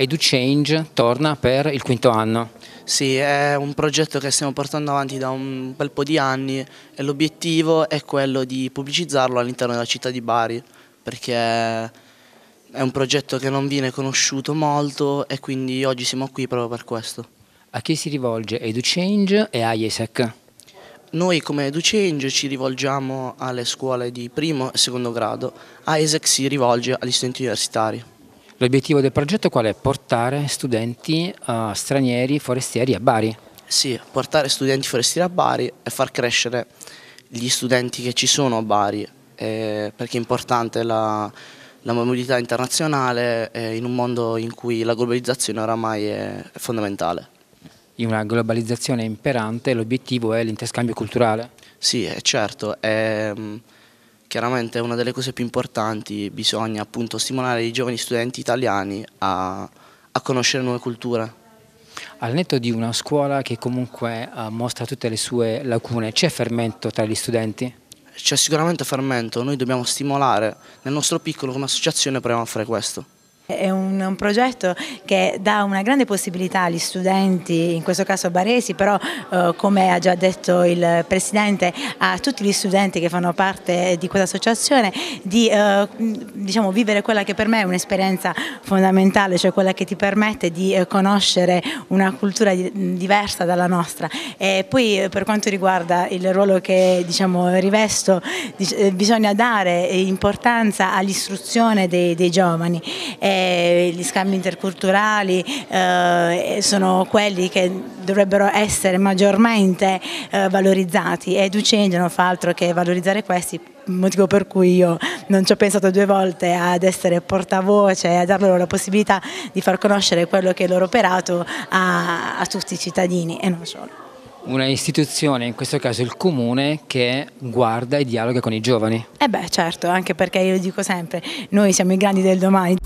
EduChange torna per il quinto anno. Sì, è un progetto che stiamo portando avanti da un bel po' di anni e l'obiettivo è quello di pubblicizzarlo all'interno della città di Bari perché è un progetto che non viene conosciuto molto e quindi oggi siamo qui proprio per questo. A chi si rivolge EduChange e AIESEC? Noi come EduChange ci rivolgiamo alle scuole di primo e secondo grado, AIESEC si rivolge agli studenti universitari. L'obiettivo del progetto qual è? Portare studenti uh, stranieri forestieri a Bari. Sì, portare studenti forestieri a Bari e far crescere gli studenti che ci sono a Bari, eh, perché è importante la, la mobilità internazionale eh, in un mondo in cui la globalizzazione oramai è fondamentale. In una globalizzazione imperante l'obiettivo è l'interscambio culturale? Sì, certo. È, mm, Chiaramente una delle cose più importanti, bisogna appunto stimolare i giovani studenti italiani a, a conoscere nuove culture. Al netto di una scuola che comunque eh, mostra tutte le sue lacune, c'è fermento tra gli studenti? C'è sicuramente fermento, noi dobbiamo stimolare, nel nostro piccolo come associazione proviamo a fare questo. È un, un, progetto che dà una grande possibilità agli studenti, in questo caso baresi, però eh, come ha già detto il Presidente, a tutti gli studenti che fanno parte di questa associazione di eh, diciamo, vivere quella che per me è un'esperienza fondamentale, cioè quella che ti permette di eh, conoscere una cultura di, diversa dalla nostra. E poi eh, per quanto riguarda il ruolo che diciamo, rivesto, dic eh, bisogna dare importanza all'istruzione dei, dei, giovani. E, eh, gli scambi interculturali eh, sono quelli che dovrebbero essere maggiormente eh, valorizzati e Ducengio non fa altro che valorizzare questi motivo per cui io non ci ho pensato due volte ad essere portavoce a dar loro la possibilità di far conoscere quello che è il loro operato a, a tutti i cittadini e non solo. Una istituzione, in questo caso il comune, che guarda e dialoga con i giovani. Eh beh certo, anche perché io dico sempre, noi siamo i grandi del domani.